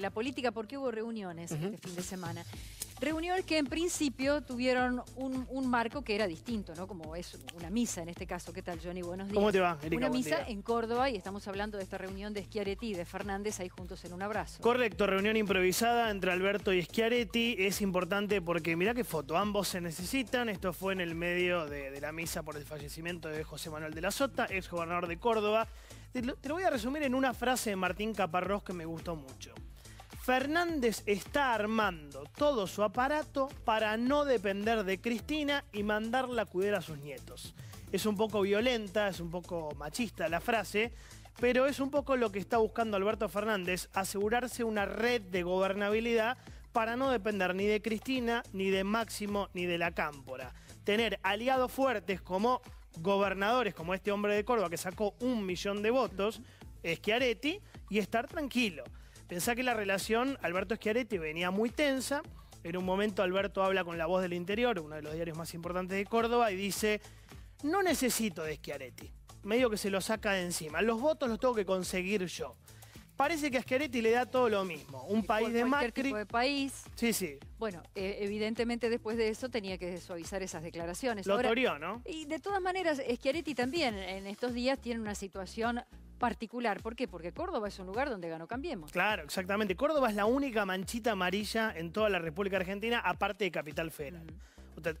la política porque hubo reuniones este fin de semana. Reunión que en principio tuvieron un, marco que era distinto, ¿no? Como es una misa en este caso. ¿Qué tal, Johnny? Buenos días. ¿Cómo te va, Erika? Una misa en Córdoba y estamos hablando de esta reunión de Schiaretti y de Fernández ahí juntos en un abrazo. Correcto, reunión improvisada entre Alberto y Schiaretti. Es importante porque mirá qué foto, ambos se necesitan. Esto fue en el medio de, la misa por el fallecimiento de José Manuel de la Sota, ex gobernador de Córdoba. te lo voy a resumir en una frase de Martín Caparrós que me gustó mucho. Fernández está armando todo su aparato para no depender de Cristina y mandarla a cuidar a sus nietos. Es un poco violenta, es un poco machista la frase, pero es un poco lo que está buscando Alberto Fernández, asegurarse una red de gobernabilidad para no depender ni de Cristina, ni de Máximo, ni de la Cámpora. Tener aliados fuertes como gobernadores, como este hombre de Córdoba que sacó un millón de votos, Schiaretti, y estar tranquilo. Pensá que la relación Alberto Schiaretti venía muy tensa. En un momento Alberto habla con La Voz del Interior, uno de los diarios más importantes de Córdoba, y dice, no necesito de Schiaretti. Medio que se lo saca de encima. Los votos los tengo que conseguir yo. Parece que a Schiaretti le da todo lo mismo. Un país de Macri. de país. Sí, sí. Bueno, eh, evidentemente después de eso tenía que suavizar esas declaraciones. Lo ¿no? Y de todas maneras, Schiaretti también en estos días tiene una situación particular. ¿Por qué? Porque Córdoba es un lugar donde ganó Cambiemos. Claro, exactamente. Córdoba es la única manchita amarilla en toda la República Argentina, aparte de Capital Federal.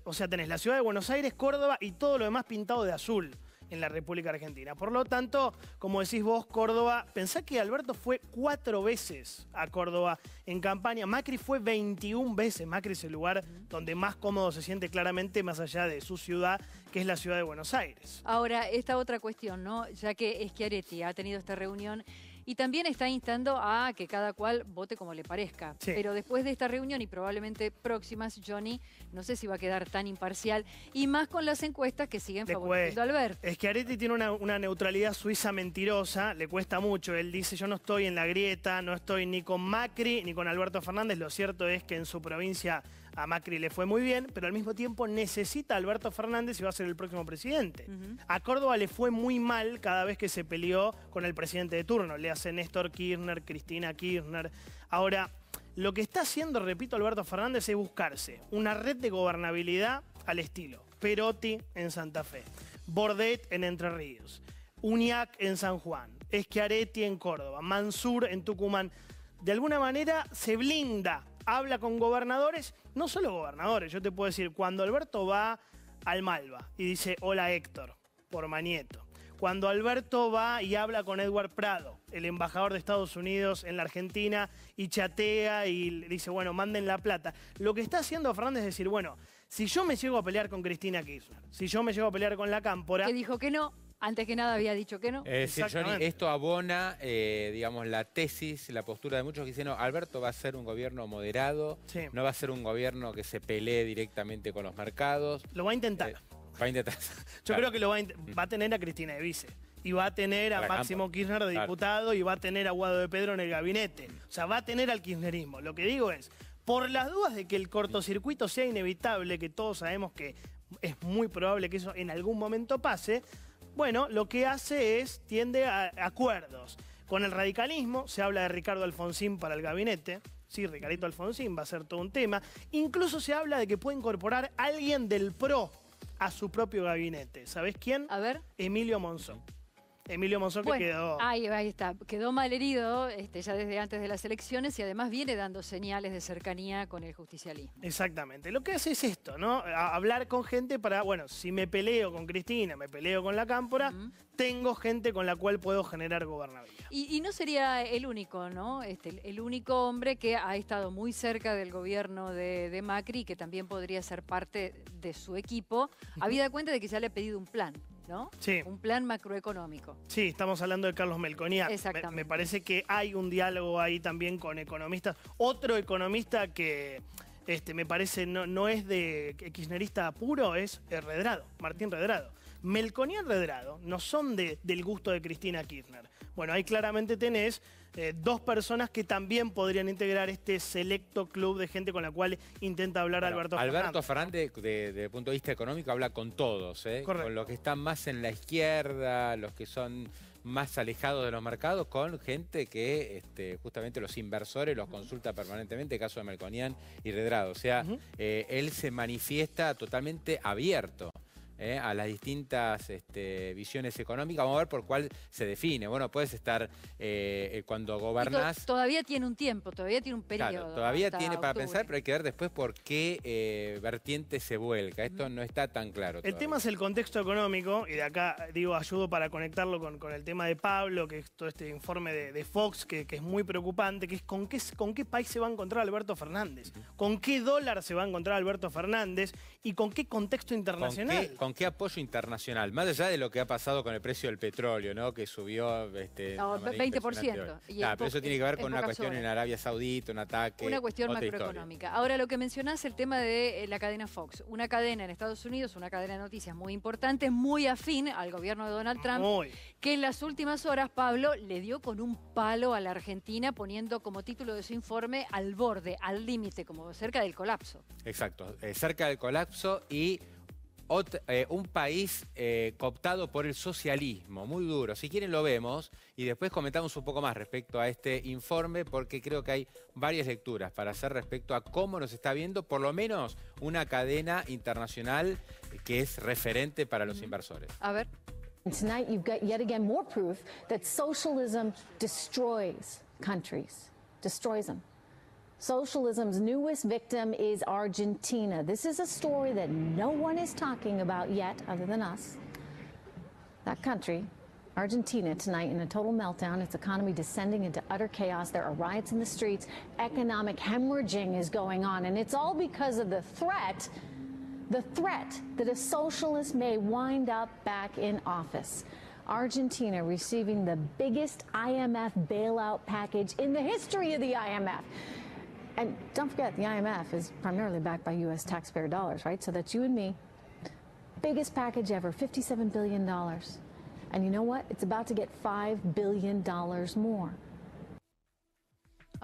O sea, tenés la ciudad de Buenos Aires, Córdoba y todo lo demás pintado de azul en la República Argentina. Por lo tanto, como decís vos, Córdoba, pensá que Alberto fue cuatro veces a Córdoba en campaña. Macri fue 21 veces. Macri es el lugar donde más cómodo se siente claramente, más allá de su ciudad, que es la ciudad de Buenos Aires. Ahora, esta otra cuestión, ¿no? Ya que Schiaretti ha tenido esta reunión y también está instando a que cada cual vote como le parezca. Pero después de esta reunión y probablemente próximas, Johnny, no sé si va a quedar tan imparcial. Y más con las encuestas que siguen favoreciendo a Albert. Es que Areti tiene una neutralidad suiza mentirosa, le cuesta mucho. Él dice, yo no estoy en la grieta, no estoy ni con Macri ni con Alberto Fernández. Lo cierto es que en su provincia a Macri le fue muy bien, pero al mismo tiempo necesita a Alberto Fernández y va a ser el próximo presidente. A Córdoba le fue muy mal cada vez que se peleó con el presidente de turno. Le hace Néstor Kirchner, Cristina Kirchner. Ahora, lo que está haciendo, repito, Alberto Fernández es buscarse una red de gobernabilidad al estilo Perotti en Santa Fe, Bordet en Entre Ríos, Uniac en San Juan, Eschiaretti en Córdoba, Mansur en Tucumán. De alguna manera se blinda habla con gobernadores, no solo gobernadores, yo te puedo decir, cuando Alberto va al Malva y dice, hola Héctor, por Manieto. Cuando Alberto va y habla con Edward Prado, el embajador de Estados Unidos en la Argentina, y chatea y dice, bueno, manden la plata. Lo que está haciendo Fernández es decir, bueno, si yo me llego a pelear con Cristina Kirchner, si yo me llego a pelear con la Cámpora... Que dijo que no. Antes que nada había dicho que no. Eh, esto abona, eh, digamos, la tesis, la postura de muchos que dicen, no, Alberto va a ser un gobierno moderado, no va a ser un gobierno que se pelee directamente con los mercados. Lo va a intentar. Eh, va a intentar. Yo creo que lo va a, va a tener a Cristina de Vice y va a tener a Máximo Kirchner de diputado y va a tener a Guado de Pedro en el gabinete. O sea, va a tener al kirchnerismo. Lo que digo es, por las dudas de que el cortocircuito sea inevitable, que todos sabemos que es muy probable que eso en algún momento pase, bueno, lo que hace es, tiende a acuerdos. Con el radicalismo, se habla de Ricardo Alfonsín para el gabinete, sí, Ricardo Alfonsín va a ser todo un tema. Incluso se habla de que puede incorporar a alguien del PRO a su propio gabinete. ¿Sabés quién? A ver. Emilio Monzón. Emilio Monzón que quedó... Ahí, ahí está, quedó malherido este, ya desde antes de las elecciones y además viene dando señales de cercanía con el justicialismo. Exactamente, lo que hace es esto, ¿no? hablar con gente para, bueno, si me peleo con Cristina, me peleo con la Cámpora, tengo gente con la cual puedo generar gobernabilidad. Y, no sería el único, ¿no? Este, el único hombre que ha estado muy cerca del gobierno de, de Macri y que también podría ser parte de su equipo, habida cuenta de que ya le ha pedido un plan. Un plan macroeconómico. Sí, estamos hablando de Carlos Melconía. Exactamente. Me, parece que hay un diálogo ahí también con economistas. Otro economista que este, me parece no, no es de kirchnerista puro, es Redrado, Martín Redrado Melconian Redrado no son del gusto de Cristina Kirchner. Bueno, ahí claramente tenés eh, dos personas que también podrían integrar este selecto club de gente con la cual intenta hablar Alberto Fernández. Alberto Fernández, desde el punto de vista económico, habla con todos, ¿eh? con los que están más en la izquierda, los que son más alejados de los mercados con gente que este, justamente los inversores los consulta permanentemente, caso de Melconian y Redrado. O sea, eh, él se manifiesta totalmente abierto. ¿eh? a las distintas este, visiones económicas. Vamos a ver por cuál se define. Bueno, puedes estar eh, eh, cuando gobernás. todavía tiene un tiempo, todavía tiene un periodo. todavía tiene para pensar, pero hay que ver después por qué vertiente se vuelca. Esto no está tan claro. El tema es el contexto económico, y de acá digo, ayudo para conectarlo con, el tema de Pablo, que es todo este informe de, Fox, que, es muy preocupante, que es con qué, con qué país se va a encontrar Alberto Fernández, con qué dólar se va a encontrar Alberto Fernández y con qué contexto internacional con qué apoyo internacional, más allá de lo que ha pasado con el precio del petróleo, ¿no? Que subió este, no, 20%. Y pero eso tiene que ver con una cuestión en Arabia Saudita, un ataque. Una cuestión macroeconómica. Ahora, lo que mencionás, el tema de eh, la cadena Fox. Una cadena en Estados Unidos, una cadena de noticias muy importante, muy afín al gobierno de Donald Trump, que en las últimas horas, Pablo, le dio con un palo a la Argentina poniendo como título de su informe al borde, al límite, como cerca del colapso. Exacto, eh, cerca del colapso y eh, un país eh, cooptado por el socialismo, muy duro. Si quieren lo vemos y después comentamos un poco más respecto a este informe porque creo que hay varias lecturas para hacer respecto a cómo nos está viendo por lo menos una cadena internacional que es referente para los inversores. A ver. Tonight you've got yet again more proof that socialism destroys countries, destroys Socialism's newest victim is Argentina. This is a story that no one is talking about yet, other than us. That country, Argentina, tonight in a total meltdown, its economy descending into utter chaos. There are riots in the streets, economic hemorrhaging is going on, and it's all because of the threat. The threat that a socialist may wind up back in office. Argentina receiving the biggest IMF bailout package in the history of the IMF. And don't forget, the IMF is primarily backed by U.S. taxpayer dollars, right? So that's you and me. Biggest package ever, $57 billion. And you know what? It's about to get $5 billion more.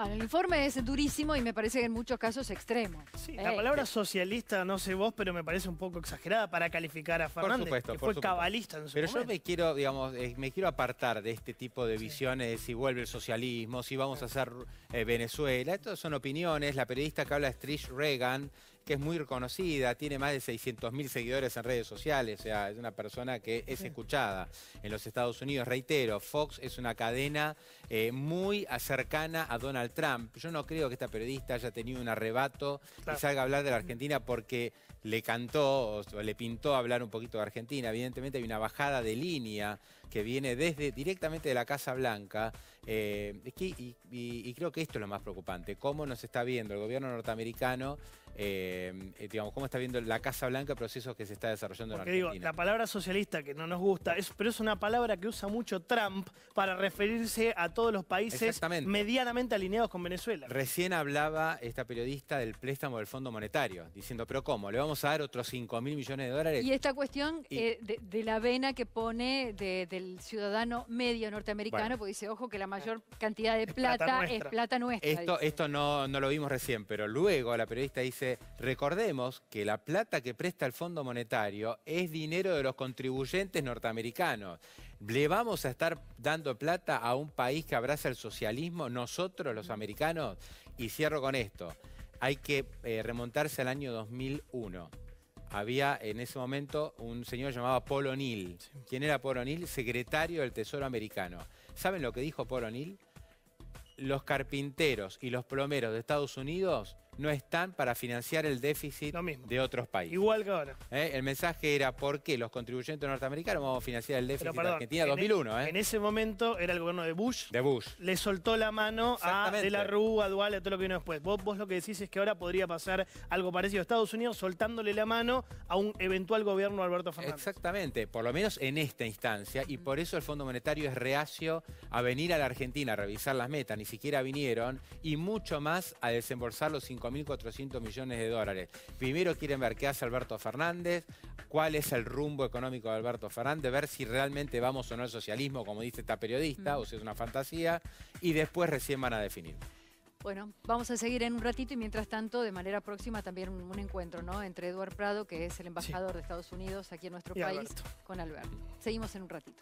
el informe es durísimo y me parece que en muchos casos extremo. Sí, la eh, palabra eh, socialista, no sé vos, pero me parece un poco exagerada para calificar a Fernández, por supuesto, fue cabalista en su Pero yo me quiero, digamos, eh, me quiero apartar de este tipo de visiones si vuelve el socialismo, si vamos a hacer Venezuela. Estas son opiniones. La periodista que habla es Trish Reagan, que es muy reconocida, tiene más de 600.000 seguidores en redes sociales, o sea, es una persona que es escuchada en los Estados Unidos. Reitero, Fox es una cadena eh, muy cercana a Donald Trump. Yo no creo que esta periodista haya tenido un arrebato y salga a hablar de la Argentina porque le cantó le pintó hablar un poquito de Argentina. Evidentemente hay una bajada de línea que viene desde directamente de la Casa Blanca. Eh, y creo que esto es lo más preocupante, cómo nos está viendo el gobierno norteamericano eh, eh, digamos, cómo está viendo la Casa Blanca procesos que se está desarrollando en Argentina. Digo, la palabra socialista que no nos gusta, es, pero es una palabra que usa mucho Trump para referirse a todos los países medianamente alineados con Venezuela. Recién hablaba esta periodista del préstamo del Fondo Monetario, diciendo, pero ¿cómo? ¿Le vamos a dar otros 5 mil millones de dólares? Y esta cuestión eh, de, la vena que pone del ciudadano medio norteamericano, porque dice, ojo, que la mayor cantidad de plata, es plata nuestra. esto, esto no, no lo vimos recién, pero luego la periodista dice, recordemos que la plata que presta el Fondo Monetario es dinero de los contribuyentes norteamericanos. ¿Le vamos a estar dando plata a un país que abraza el socialismo, nosotros los americanos? Y cierro con esto, hay que eh, remontarse al año 2001 había en ese momento un señor llamado Paul O'Neill. ¿Quién era Paul O'Neill? Secretario del Tesoro Americano. ¿Saben lo que dijo Paul O'Neill? Los carpinteros y los plomeros de Estados Unidos no están para financiar el déficit de otros países. Igual que ahora. ¿Eh? El mensaje era por qué los contribuyentes norteamericanos vamos a financiar el déficit de Argentina en 2001. E- ¿eh? En ese momento era el gobierno de Bush. De Bush. Le soltó la mano a De la Rúa, a Duale, a todo lo que vino después. Vos, vos lo que decís es que ahora podría pasar algo parecido a Estados Unidos soltándole la mano a un eventual gobierno de Alberto Fernández. Exactamente, por lo menos en esta instancia. Y por eso el Fondo Monetario es reacio a venir a la Argentina a revisar las metas. Ni siquiera vinieron. Y mucho más a desembolsar los 5 1.400 millones de dólares. Primero quieren ver qué hace Alberto Fernández, cuál es el rumbo económico de Alberto Fernández, ver si realmente vamos o no al socialismo, como dice esta periodista, mm. o si es una fantasía, y después recién van a definir. Bueno, vamos a seguir en un ratito y mientras tanto, de manera próxima, también un, encuentro, ¿no? Entre Eduard Prado, que es el embajador de Estados Unidos aquí en nuestro país, con Alberto. Seguimos en un ratito.